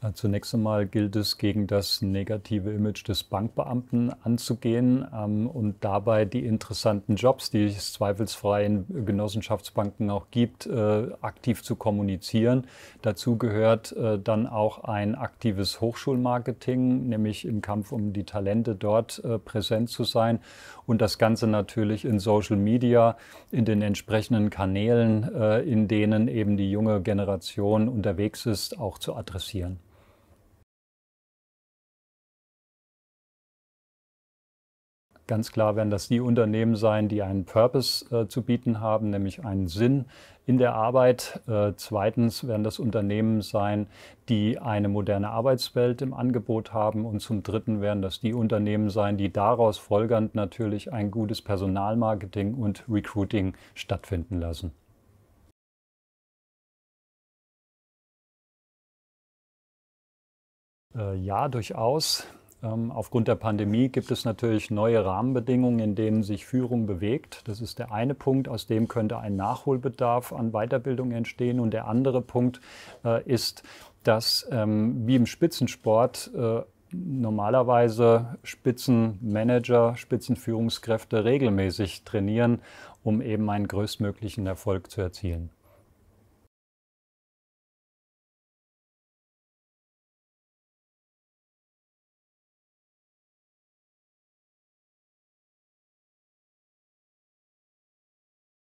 Äh, zunächst einmal gilt es, gegen das negative Image des Bankbeamten anzugehen ähm, und dabei die interessanten Jobs, die es zweifelsfrei in Genossenschaftsbanken auch gibt, äh, aktiv zu kommunizieren. Dazu gehört äh, dann auch ein aktives Hochschulmarketing, nämlich im Kampf um die Talente dort äh, präsent zu sein und das Ganze natürlich in Social Media, in den entsprechenden Kanälen, äh, in denen eben die junge Generation unterwegs ist, auch zu adressieren. ganz klar werden das die Unternehmen sein, die einen Purpose äh, zu bieten haben, nämlich einen Sinn in der Arbeit. Äh, zweitens werden das Unternehmen sein, die eine moderne Arbeitswelt im Angebot haben. Und zum Dritten werden das die Unternehmen sein, die daraus folgernd natürlich ein gutes Personalmarketing und Recruiting stattfinden lassen. Äh, ja, durchaus. Ähm, aufgrund der Pandemie gibt es natürlich neue Rahmenbedingungen, in denen sich Führung bewegt. Das ist der eine Punkt, aus dem könnte ein Nachholbedarf an Weiterbildung entstehen. Und der andere Punkt äh, ist, dass ähm, wie im Spitzensport äh, normalerweise Spitzenmanager, Spitzenführungskräfte regelmäßig trainieren, um eben einen größtmöglichen Erfolg zu erzielen.